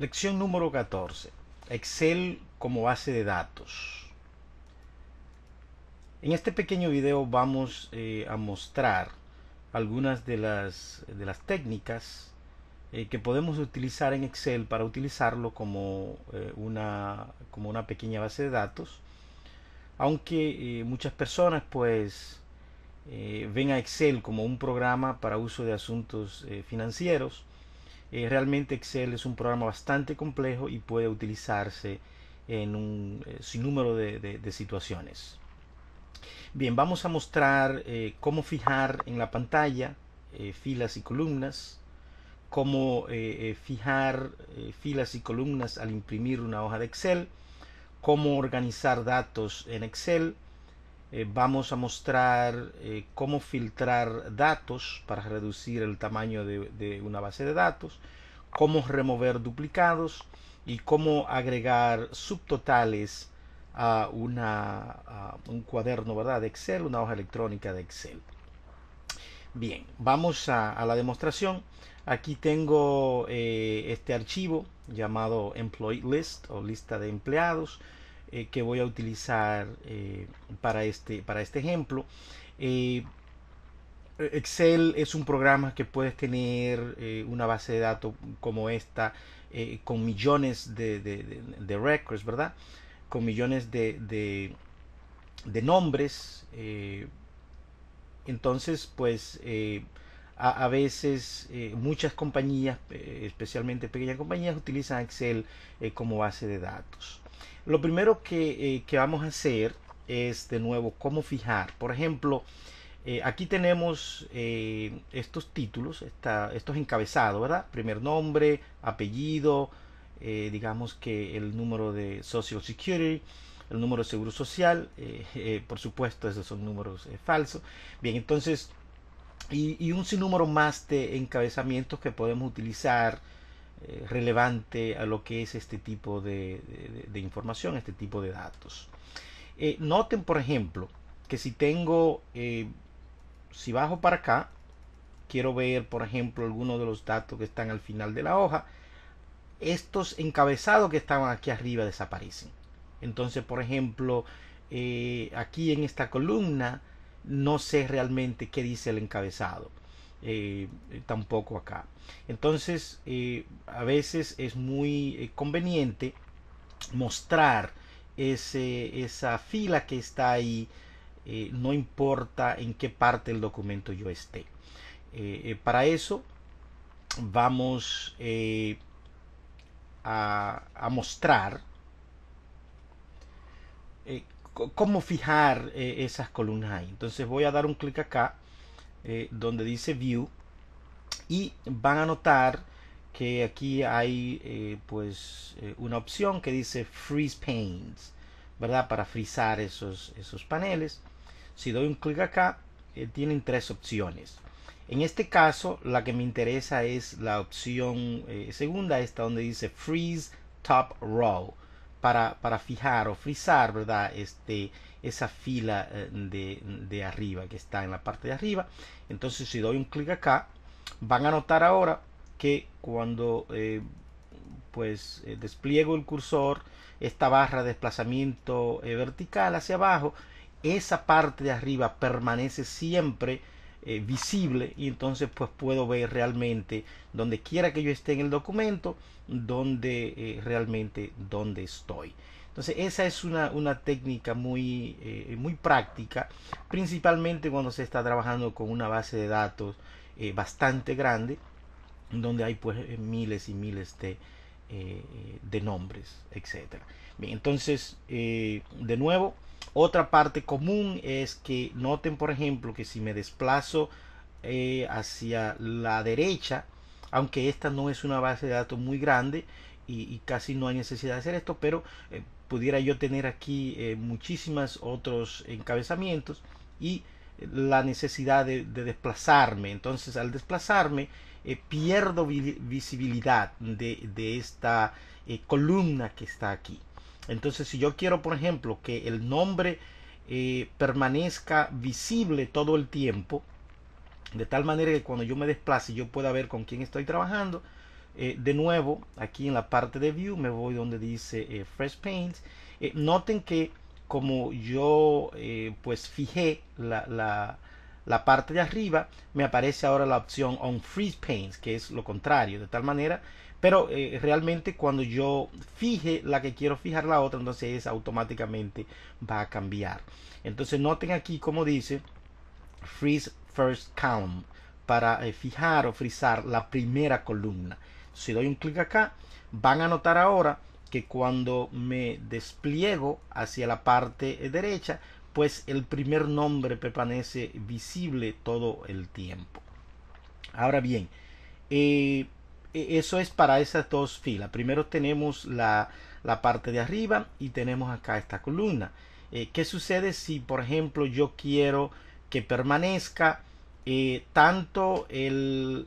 Lección número 14. Excel como base de datos. En este pequeño video vamos eh, a mostrar algunas de las, técnicas eh, que podemos utilizar en Excel para utilizarlo como, eh, una, como una pequeña base de datos. Aunque muchas personas pues ven a Excel como un programa para uso de asuntos financieros, eh, realmente Excel es un programa bastante complejo y puede utilizarse en un eh, sinnúmero de, situaciones. Bien, vamos a mostrar eh, cómo fijar en la pantalla filas y columnas, cómo fijar filas y columnas al imprimir una hoja de Excel, cómo organizar datos en Excel, eh, vamos a mostrar eh, cómo filtrar datos para reducir el tamaño de, una base de datos, cómo remover duplicados y cómo agregar subtotales a, un cuaderno ¿verdad? de Excel, una hoja electrónica de Excel. Bien, vamos a, la demostración. Aquí tengo eh, este archivo llamado Employee List o lista de empleados eh, que voy a utilizar eh, para, este, para este ejemplo. Eh, Excel es un programa que puedes tener una base de datos como esta con millones de, de, records, ¿verdad? Con millones de, nombres. entonces, pues a, veces muchas compañías, especialmente pequeñas compañías, utilizan Excel como base de datos. Lo primero eh, que, vamos a hacer es de nuevo cómo fijar. Por ejemplo, eh, aquí tenemos eh, estos títulos, estos encabezados, ¿verdad? Primer nombre, apellido, digamos que el número de Social Security, el número de Seguro Social, por supuesto, esos son números falsos. Bien, entonces, y, y, un sinnúmero más de encabezamientos que podemos utilizar eh, relevante a lo que es este tipo de, información, este tipo de datos. Eh, noten, por ejemplo, que si tengo, eh, si bajo para acá, quiero ver, por ejemplo, algunos de los datos que están al final de la hoja, estos encabezados que estaban aquí arriba desaparecen. Entonces, por ejemplo, aquí en esta columna no sé realmente qué dice el encabezado. Eh, tampoco acá. Entonces, eh, a veces es muy eh, conveniente mostrar esa fila que está ahí, no importa en qué parte del documento yo esté. para eso vamos a, a, mostrar cómo fijar esas columnas ahí. Entonces voy a dar un clic acá eh, donde dice View y van a notar que aquí hay eh, pues eh, una opción que dice Freeze Panes, ¿verdad? Para frizar esos, esos paneles. Si doy un clic acá, tienen tres opciones. En este caso, la que me interesa es la opción segunda, esta donde dice Freeze Top Row, para, para fijar o frizar, ¿verdad? Este, esa fila eh, de, arriba que está en la parte de arriba. Entonces si doy un clic acá, van a notar ahora que cuando eh, pues eh, despliego el cursor, esta barra de desplazamiento vertical hacia abajo, esa parte de arriba permanece siempre visible y entonces pues puedo ver realmente donde quiera que yo esté en el documento donde realmente donde estoy entonces esa es una, técnica muy, eh, muy práctica, principalmente cuando se está trabajando con una base de datos eh, bastante grande, donde hay pues eh, miles y miles de, de nombres, etc. Bien, entonces, de nuevo, otra parte común es que noten, por ejemplo, que si me desplazo hacia la derecha, aunque esta no es una base de datos muy grande, y, casi no hay necesidad de hacer esto, pero pudiera yo tener aquí muchísimos eh, muchísimas otros encabezamientos y eh, la necesidad de, desplazarme. Entonces, al desplazarme, eh, pierdo visibilidad de, esta columna que está aquí. Entonces, si yo quiero, por ejemplo, que el nombre permanezca visible todo el tiempo, de tal manera que cuando yo me desplace yo pueda ver con quién estoy trabajando, eh, de nuevo aquí en la parte de view me voy donde dice eh, fresh Paints. Eh, noten que como yo pues fijé la, parte de arriba me aparece ahora la opción on freeze paint que es lo contrario de tal manera pero realmente cuando yo fije la que quiero fijar la otra entonces es automáticamente va a cambiar entonces noten aquí como dice freeze first column para fijar o frizar la primera columna si doy un clic acá, van a notar ahora que cuando me despliego hacia la parte derecha, pues el primer nombre permanece visible todo el tiempo. Ahora bien, eh, e, eso es para esas dos filas. Primero tenemos la, la parte de arriba y tenemos acá esta columna. Eh, ¿Qué sucede si, por ejemplo, yo quiero que permanezca eh, tanto el,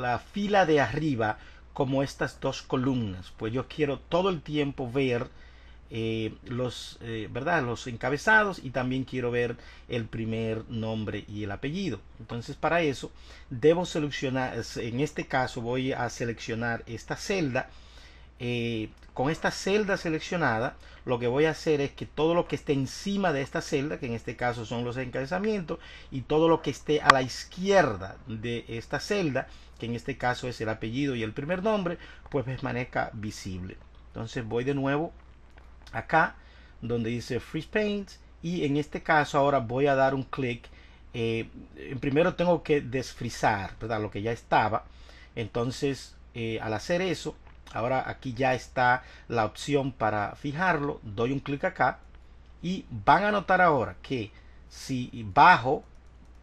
la fila de arriba como estas dos columnas, pues yo quiero todo el tiempo ver eh, los, eh, ¿verdad? los encabezados y también quiero ver el primer nombre y el apellido. Entonces para eso debo seleccionar, en este caso voy a seleccionar esta celda eh, con esta celda seleccionada, lo que voy a hacer es que todo lo que esté encima de esta celda, que en este caso son los encabezamientos, y todo lo que esté a la izquierda de esta celda, que en este caso es el apellido y el primer nombre, pues permanezca visible. Entonces voy de nuevo acá donde dice Free Paint y en este caso ahora voy a dar un clic. Eh, primero tengo que desfrizar lo que ya estaba. Entonces eh, al hacer eso Ahora aquí ya está la opción para fijarlo. Doy un clic acá y van a notar ahora que si bajo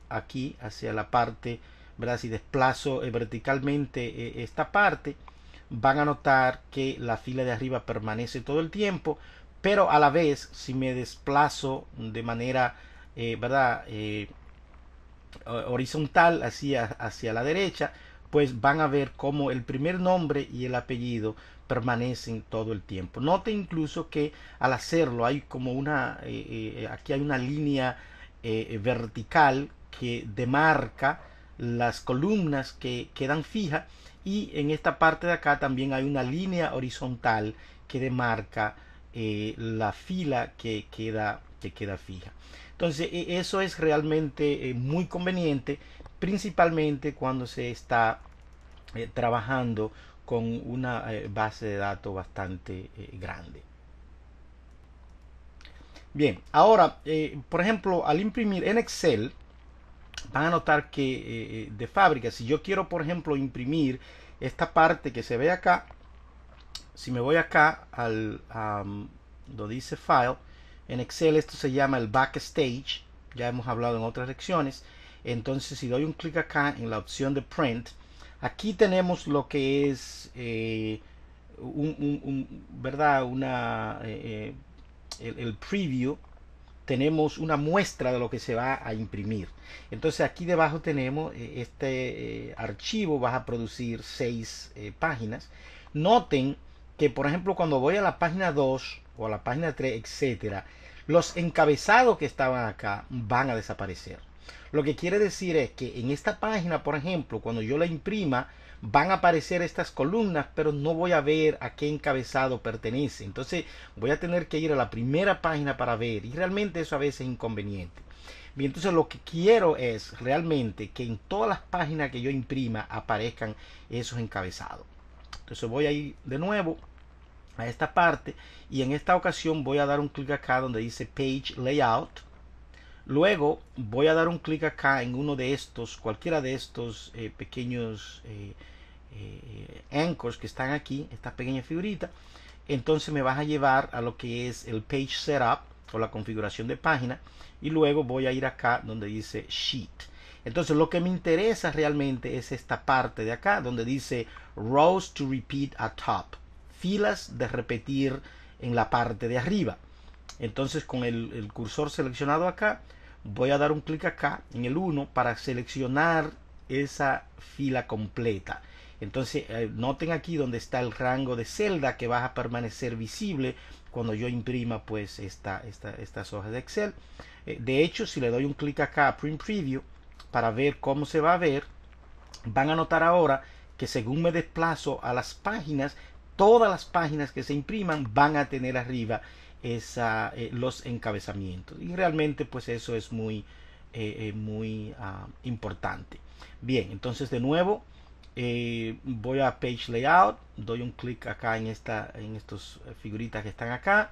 aquí hacia la parte, si desplazo eh, verticalmente eh, esta parte, van a notar que la fila de arriba permanece todo el tiempo, pero a la vez si me desplazo de manera eh, horizontal hacia la derecha, pues van a ver cómo el primer nombre y el apellido permanecen todo el tiempo. Note incluso que al hacerlo hay como una, eh, eh, aquí hay una línea eh, vertical que demarca las columnas que quedan fijas y en esta parte de acá también hay una línea horizontal que demarca la fila que queda, que queda fija. Entonces e, eso es realmente muy conveniente principalmente cuando se está eh, trabajando con una eh, base de datos bastante eh, grande. Bien, ahora, por ejemplo, al imprimir en Excel, van a notar que de fábrica, si yo quiero, por ejemplo, imprimir esta parte que se ve acá, si me voy acá al lo dice file en Excel esto se llama el backstage ya hemos hablado en otras lecciones entonces, si doy un clic acá en la opción de print, aquí tenemos lo que es eh, ¿verdad? Una, eh, eh, el, preview tenemos una muestra de lo que se va a imprimir. Entonces aquí debajo tenemos este archivo, vas a producir seis páginas. Noten que por ejemplo cuando voy a la página 2 o a la página 3, etcétera, los encabezados que estaban acá van a desaparecer. Lo que quiere decir es que en esta página, por ejemplo, cuando yo la imprima, van a aparecer estas columnas, pero no voy a ver a qué encabezado pertenece. Entonces voy a tener que ir a la primera página para ver y realmente eso a veces es inconveniente. Bien, entonces lo que quiero es realmente que en todas las páginas que yo imprima aparezcan esos encabezados. Entonces voy a ir de nuevo a esta parte y en esta ocasión voy a dar un clic acá donde dice Page Layout Luego voy a dar un clic acá en uno de estos, cualquiera de estos eh, pequeños eh, eh, anchors que están aquí, esta pequeña figurita, Entonces me vas a llevar a lo que es el page setup o la configuración de página. Y luego voy a ir acá donde dice sheet. Entonces lo que me interesa realmente es esta parte de acá donde dice rows to repeat Top, Filas de repetir en la parte de arriba. Entonces con el, cursor seleccionado acá, voy a dar un clic acá en el 1 para seleccionar esa fila completa. Entonces eh, noten aquí donde está el rango de celda que va a permanecer visible cuando yo imprima pues estas hojas de Excel. Eh, de hecho, si le doy un clic acá a Print Preview para ver cómo se va a ver, van a notar ahora que según me desplazo a las páginas, todas las páginas que se impriman van a tener arriba eh, los encabezamientos. Y realmente pues eso es muy, eh, eh, muy ah, importante. Bien, entonces de nuevo voy a Page Layout, doy un clic acá en esta, en estas figuritas que están acá.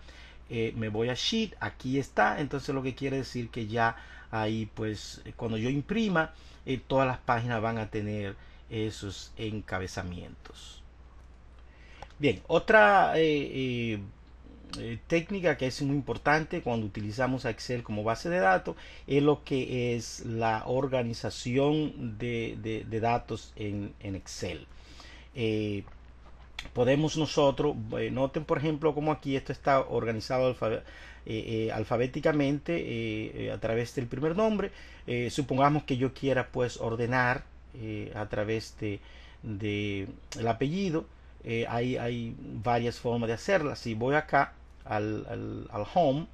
me voy a Sheet, aquí está, entonces lo que quiere decir que ya ahí pues cuando yo imprima todas las páginas van a tener esos encabezamientos. Bien, otra eh, técnica que es muy importante cuando utilizamos Excel como base de datos es lo que es la organización de, datos en, Excel. Eh, podemos nosotros, eh, noten por ejemplo como aquí esto está organizado alfabéticamente a través del primer nombre. supongamos que yo quiera pues ordenar a través de, el apellido. hay, hay, varias formas de hacerla. Si voy acá al, al, home.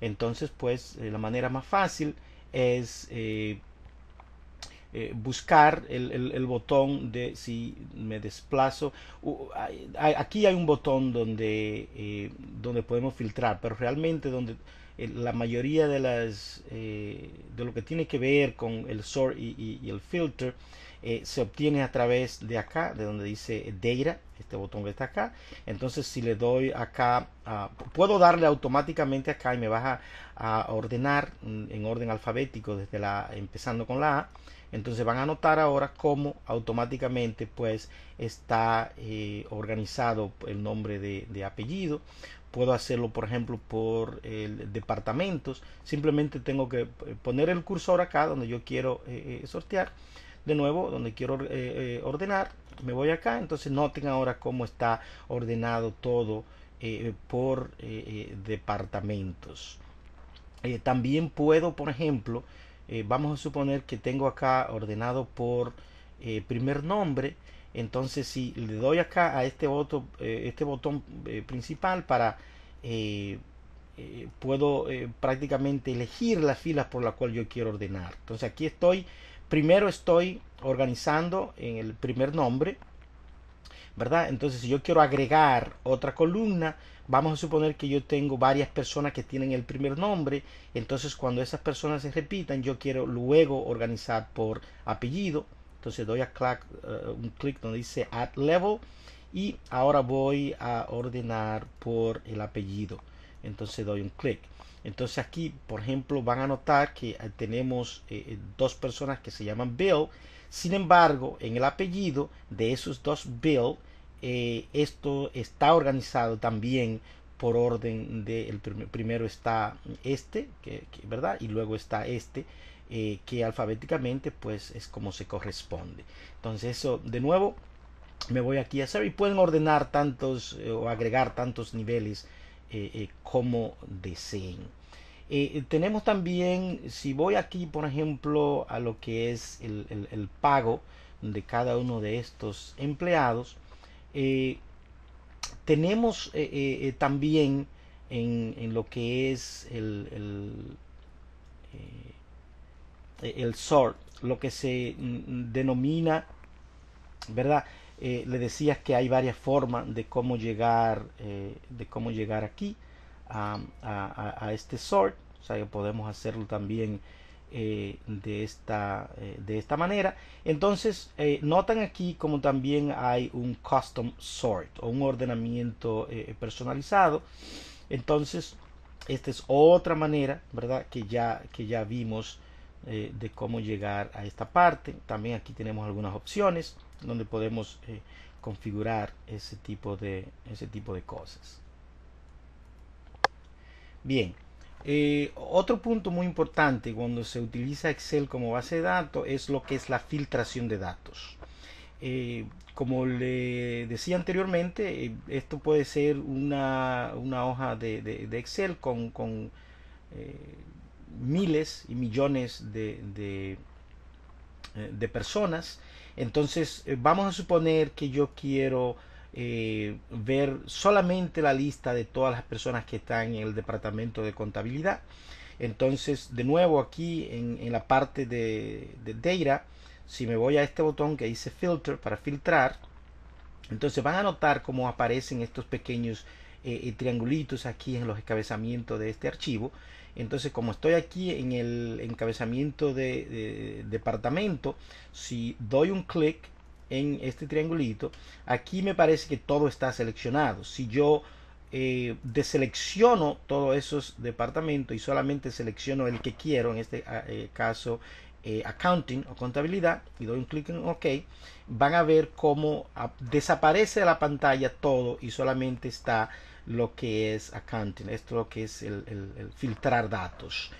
Entonces, pues eh, la manera más fácil es eh, eh, buscar el, el, botón de si me desplazo. aquí hay un botón donde, donde podemos filtrar, pero realmente donde la mayoría de las de lo que tiene que ver con el sort y el filter eh, se obtiene a través de acá, de donde dice Deira este botón que está acá. Entonces, si le doy acá, ah, puedo darle automáticamente acá y me vas a, ordenar en orden alfabético, desde la empezando con la A. Entonces van a notar ahora cómo automáticamente pues está eh, organizado el nombre de, apellido puedo hacerlo por ejemplo por departamentos simplemente tengo que eh, poner el cursor acá donde yo quiero sortear de nuevo donde quiero eh, eh, ordenar. Me voy acá, entonces noten ahora cómo está ordenado todo eh, por departamentos. también puedo, por ejemplo, vamos a suponer que tengo acá ordenado por primer nombre. Entonces, si le doy acá a este, otro este botón principal para puedo prácticamente elegir las filas por las cuales yo quiero ordenar. Entonces aquí estoy primero estoy organizando en el primer nombre, ¿verdad? Entonces, si yo quiero agregar otra columna, vamos a suponer que yo tengo varias personas que tienen el primer nombre, entonces cuando esas personas se repitan, yo quiero luego organizar por apellido, entonces doy a eh, un clic donde dice Add Level y ahora voy a ordenar por el apellido, entonces doy un clic. Entonces aquí, por ejemplo, van a notar que eh, tenemos eh, eh, dos personas que se llaman Bill. Sin embargo, en el apellido de esos dos Bill, esto está organizado también por orden de primero está este que, verdad y luego está este que alfabéticamente pues es como se corresponde entonces eso de nuevo me voy aquí a hacer y pueden ordenar tantos o agregar tantos niveles eh, eh, como deseen. Eh, tenemos también, si voy aquí por ejemplo a lo que es el, pago de cada uno de estos empleados, tenemos también en, lo que es el, el el lo que se mm, denomina, ¿verdad? Eh, le decía que hay varias formas de cómo llegar, eh, de cómo llegar aquí a, este sort. O sea, podemos hacerlo también eh, de, esta, de esta manera. Entonces, notan aquí como también hay un custom sort o un ordenamiento personalizado. Entonces, esta es otra manera, ¿verdad? Que ya, que ya vimos de cómo llegar a esta parte. También aquí tenemos algunas opciones donde podemos eh, configurar ese tipo de ese tipo de cosas bien eh, otro punto muy importante cuando se utiliza Excel como base de datos es lo que es la filtración de datos eh, como le decía anteriormente esto puede ser una, una hoja de, de, Excel con, con miles y millones de de personas entonces, eh, vamos a suponer que yo quiero eh, ver solamente la lista de todas las personas que están en el departamento de contabilidad. Entonces, de nuevo aquí en, la parte de, de Data, si me voy a este botón que dice Filter para filtrar, entonces van a notar cómo aparecen estos pequeños eh, triangulitos aquí en los encabezamientos de este archivo entonces, como estoy aquí en el encabezamiento de, departamento, si doy un clic en este triangulito, aquí me parece que todo está seleccionado. Si yo eh, deselecciono todos esos departamentos y solamente selecciono el que quiero, en este ah, eh, caso eh, accounting o contabilidad, y doy un clic en OK, van a ver cómo desaparece de la pantalla todo y solamente está lo que es accounting, esto lo que es el, filtrar datos.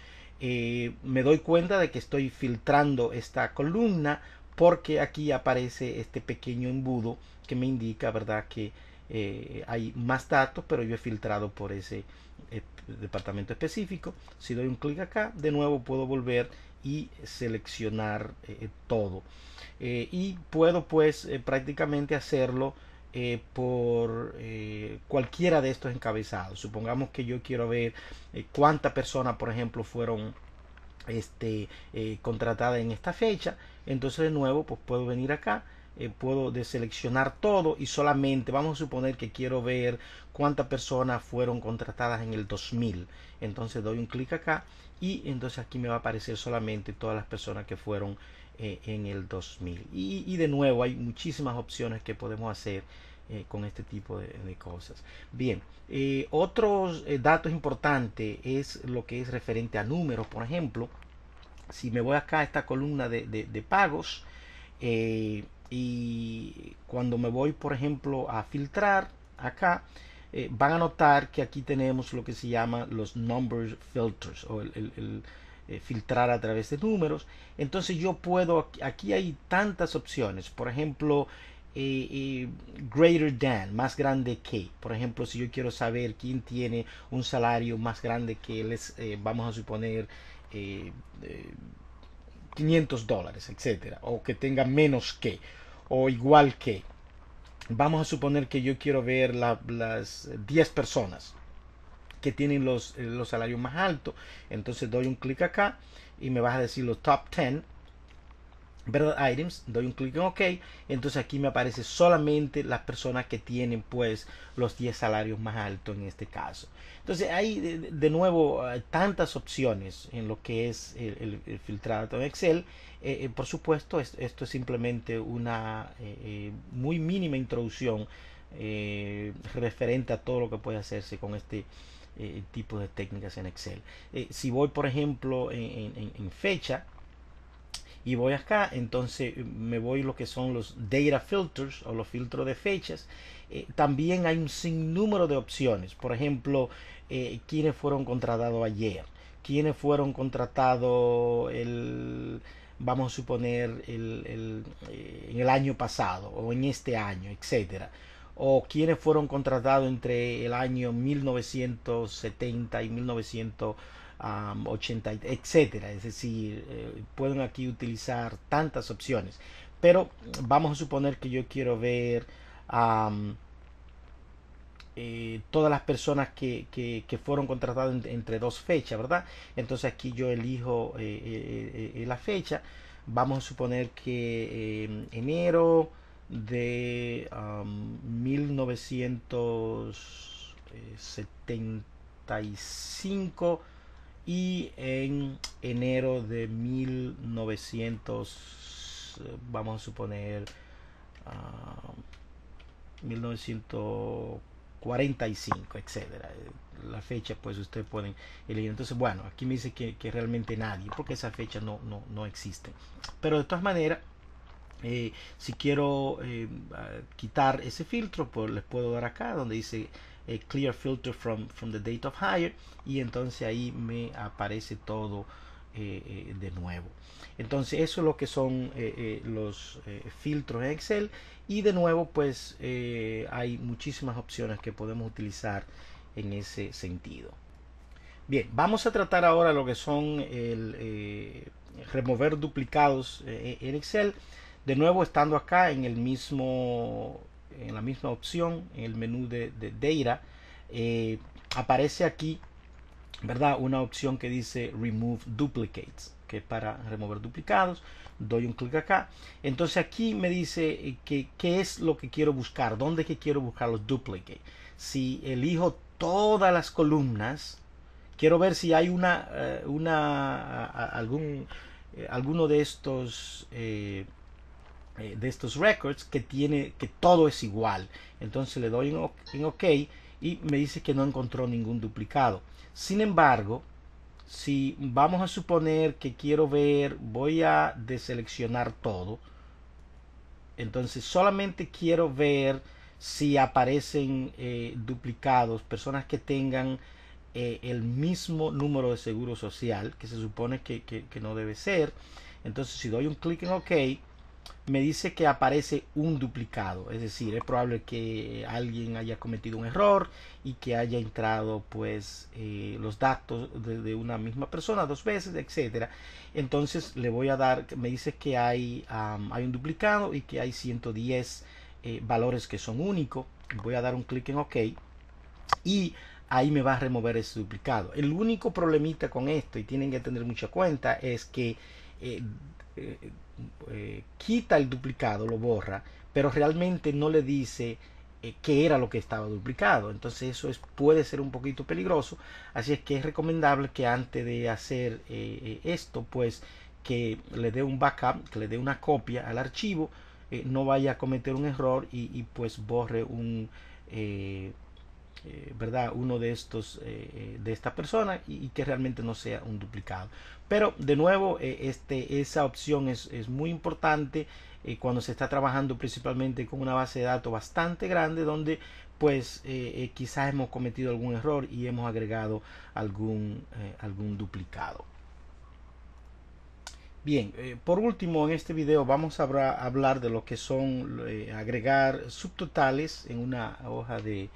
Eh, me doy cuenta de que estoy filtrando esta columna porque aquí aparece este pequeño embudo que me indica, ¿verdad? Que eh, hay más datos, pero yo he filtrado por ese eh, departamento específico. Si doy un clic acá, de nuevo puedo volver y seleccionar todo. y puedo pues prácticamente hacerlo eh, por eh, cualquiera de estos encabezados. Supongamos que yo quiero ver eh, cuántas personas, por ejemplo, fueron este, contratadas en esta fecha. Entonces, de nuevo, pues puedo venir acá. puedo deseleccionar todo y solamente vamos a suponer que quiero ver cuántas personas fueron contratadas en el 2000 entonces doy un clic acá y entonces aquí me va a aparecer solamente todas las personas que fueron en el 2000 y de nuevo hay muchísimas opciones que podemos hacer eh, con este tipo de, cosas. Bien, eh, otros eh, datos importantes es lo que es referente a números. Por ejemplo, si me voy acá a esta columna de, pagos y cuando me voy, por ejemplo, a filtrar acá, van a notar que aquí tenemos lo que se llama los number filters o el filtrar a través de números. Entonces yo puedo, aquí hay tantas opciones. Por ejemplo, greater than, más grande que. Por ejemplo, si yo quiero saber quién tiene un salario más grande que les, eh, vamos a suponer, 500 eh, eh, dólares, etcétera, o que tenga menos que, o igual que. Vamos a suponer que yo quiero ver las 10 personas que tienen los, los salarios más altos. Entonces doy un clic acá y me vas a decir los top 10 ¿verdad? Items, doy un clic en OK, entonces aquí me aparece solamente las personas que tienen pues los 10 salarios más altos en este caso. Entonces hay de, nuevo eh, tantas opciones en lo que es el, filtrado en Excel. Eh, eh, por supuesto, esto, es simplemente una muy mínima introducción referente a todo lo que puede hacerse con este tipo de técnicas en Excel. si voy, por ejemplo, en fecha, y voy acá, entonces eh, me voy a lo que son los data filters o los filtros de fechas. Eh, también hay un sinnúmero de opciones, por ejemplo, eh, quiénes fueron contratados ayer, quiénes fueron contratados el vamos a suponer el, en el año pasado o en este año, etcétera o quiénes fueron contratados entre el año 1970 y 1990 80, etcétera. Es decir, eh, pueden aquí utilizar tantas opciones. Pero vamos a suponer que yo quiero ver eh, todas las personas que, fueron contratadas entre dos fechas, ¿verdad? Entonces aquí yo elijo eh, la fecha. Vamos a suponer que em, enero de 1975 y en enero de 1900 eh, vamos a suponer 1945 ah, etcétera eh, la fecha pues ustedes pueden elegir entonces bueno aquí me dice que, realmente nadie porque esa fecha no, no, no existe pero de todas maneras eh, si quiero ah, quitar ese filtro pues les puedo dar acá donde dice clear filter from, from the date of hire y entonces ahí me aparece todo eh, eh, de nuevo entonces eso es lo que son eh, los filtros en excel y de nuevo pues hay muchísimas opciones que podemos utilizar en ese sentido bien vamos a tratar ahora lo que son el remover duplicados en excel de nuevo estando acá en el mismo en la misma opción, en el menú de, Data, eh, aparece aquí, ¿verdad? Una opción que dice Remove Duplicates, que es para remover duplicados. Doy un clic acá. Entonces aquí me dice eh, que, qué es lo que quiero buscar, dónde que quiero buscar los duplicates. Si elijo todas las columnas, quiero ver si hay una, eh, una algún, alguno de estos... Eh, de estos records que tiene que todo es igual. Entonces le doy en OK, y me dice que no encontró ningún duplicado. Sin embargo, si vamos a suponer que quiero ver, voy a deseleccionar todo. Entonces solamente quiero ver si aparecen eh, duplicados, personas que tengan eh, el mismo número de seguro social, que se supone que no debe ser. Entonces si doy un clic en OK, me dice que aparece un duplicado, es decir, es probable que alguien haya cometido un error y que haya entrado pues eh, los datos de, una misma persona dos veces, etcétera. Entonces le voy a dar, me dice que hay, hay un duplicado y que hay 110 eh, valores que son únicos. Voy a dar un clic en OK y ahí me va a remover ese duplicado. El único problemita con esto y tienen que tener mucha cuenta es que eh, eh, quita el duplicado, lo borra, pero realmente no le dice que eh, qué era lo que estaba duplicado. Entonces eso es, puede ser un poquito peligroso. Así es que es recomendable que antes de hacer eh, esto, pues que le dé un backup, que le dé una copia al archivo, no vaya a cometer un error y pues borre un... Eh, ¿verdad? Uno de estos, eh, eh, de esta persona y, que realmente no sea un duplicado. Pero de nuevo, este, esa opción es, es muy importante cuando se está trabajando principalmente con una base de datos bastante grande donde pues quizás hemos cometido algún error y hemos agregado algún, algún duplicado. Bien, por último en este video vamos a hablar de lo que son agregar subtotales en una hoja de,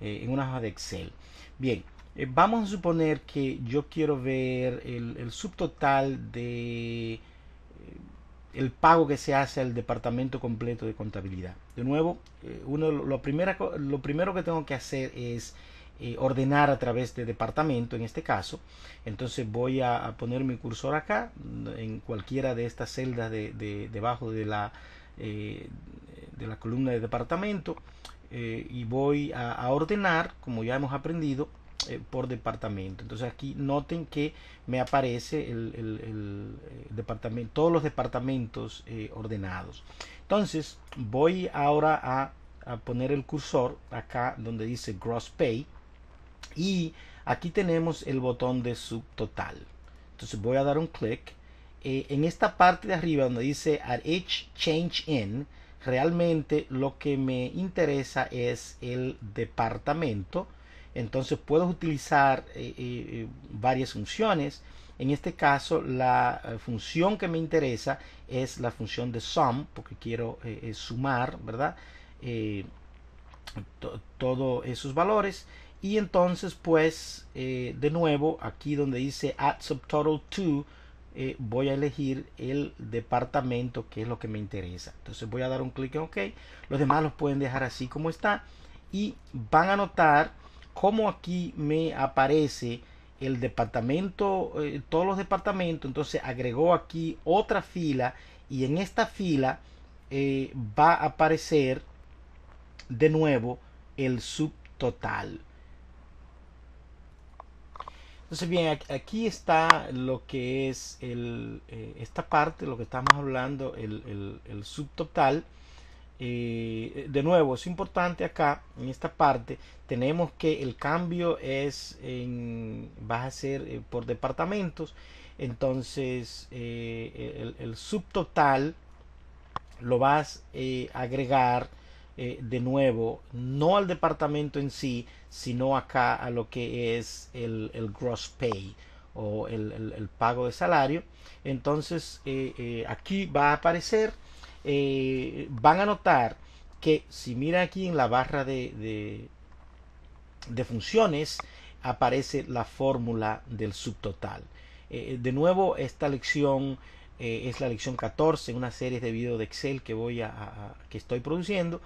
eh, en una hoja de Excel. Bien, eh, vamos a suponer que yo quiero ver el, subtotal de eh, el pago que se hace al departamento completo de contabilidad. De nuevo, uno, lo, lo primero que tengo que hacer es ordenar a través de departamento en este caso. Entonces voy a, poner mi cursor acá en cualquiera de estas celdas de, debajo de la, de la columna de departamento eh, y voy a, ordenar, como ya hemos aprendido, eh, por departamento. Entonces aquí noten que me aparece el, eh, departamento, todos los departamentos ordenados. Entonces voy ahora a, a, poner el cursor acá donde dice Gross Pay y aquí tenemos el botón de subtotal. Entonces voy a dar un clic. en esta parte de arriba donde dice At each change in, realmente lo que me interesa es el departamento. Entonces puedo utilizar eh, eh, eh, varias funciones. En este caso, la función que me interesa es la función de sum, porque quiero sumar, ¿verdad? todos esos valores. Y entonces, pues, de nuevo, aquí donde dice add subtotal to, eh, voy a elegir el departamento que es lo que me interesa. Entonces voy a dar un clic en OK. Los demás los pueden dejar así como está. Y van a notar cómo aquí me aparece el departamento, eh, todos los departamentos. Entonces agregó aquí otra fila y en esta fila eh, va a aparecer de nuevo el subtotal. Entonces, bien, aquí está lo que es eh, esta parte, lo que estamos hablando, el, subtotal. Eh, de nuevo, es importante acá, en esta parte, tenemos que el cambio es en, vas a ser eh, por departamentos. Entonces, el, subtotal lo vas a agregar de nuevo, no al departamento en sí, sino acá a lo que es el, gross pay o el, pago de salario. Entonces eh, eh, aquí va a aparecer, eh, van a notar que si mira aquí en la barra de, de, funciones aparece la fórmula del subtotal. de nuevo, esta lección es la lección 14 en una serie de videos de Excel que voy a que estoy produciendo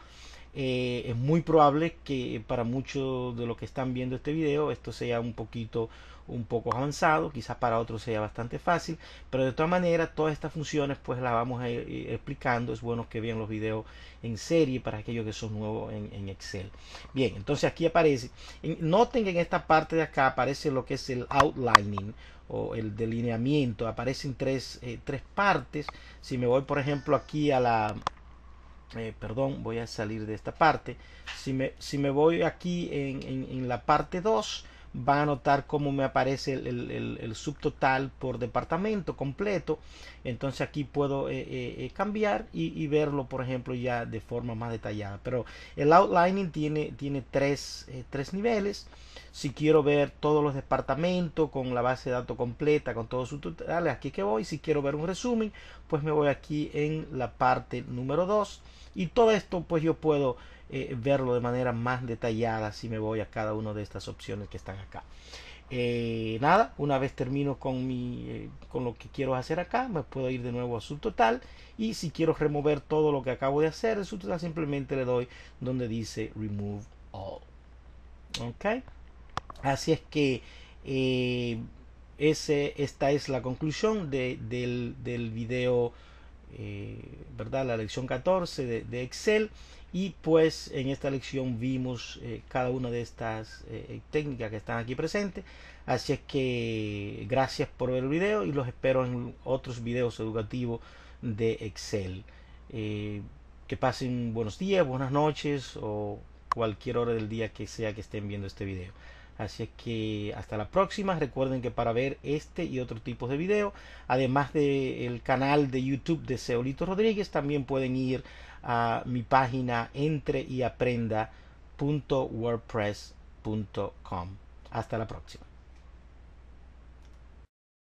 eh, es muy probable que para muchos de los que están viendo este video esto sea un poquito un poco avanzado, quizás para otros sea bastante fácil, pero de todas maneras todas estas funciones pues las vamos a ir explicando, es bueno que vean los videos en serie para aquellos que son nuevos en, Excel. Bien, entonces aquí aparece, noten que en esta parte de acá aparece lo que es el outlining o el delineamiento, aparecen tres, eh, tres partes, si me voy por ejemplo aquí a la, eh, perdón, voy a salir de esta parte. Si me, si me voy aquí en, en, en la parte 2, van a notar cómo me aparece el, subtotal por departamento completo entonces aquí puedo eh, eh, eh, cambiar y, verlo por ejemplo ya de forma más detallada pero el outlining tiene, tiene tres, niveles si quiero ver todos los departamentos con la base de datos completa con todos sus tutoriales, aquí que voy si quiero ver un resumen pues me voy aquí en la parte número 2 y todo esto pues yo puedo eh, verlo de manera más detallada si me voy a cada una de estas opciones que están acá. Eh, nada, una vez termino con, mi, eh, con lo que quiero hacer acá, me puedo ir de nuevo a subtotal y si quiero remover todo lo que acabo de hacer de simplemente le doy donde dice remove all. Ok, así es que ese, esta es la conclusión del, del video eh, ¿verdad? la lección 14 de, Excel y pues en esta lección vimos eh, cada una de estas eh, técnicas que están aquí presentes así es que gracias por ver el video y los espero en otros videos educativos de Excel que pasen buenos días, buenas noches o cualquier hora del día que sea que estén viendo este video Así que hasta la próxima. Recuerden que para ver este y otro tipo de video, además del canal de YouTube de Seolito Rodríguez, también pueden ir a mi página entre y Hasta la próxima.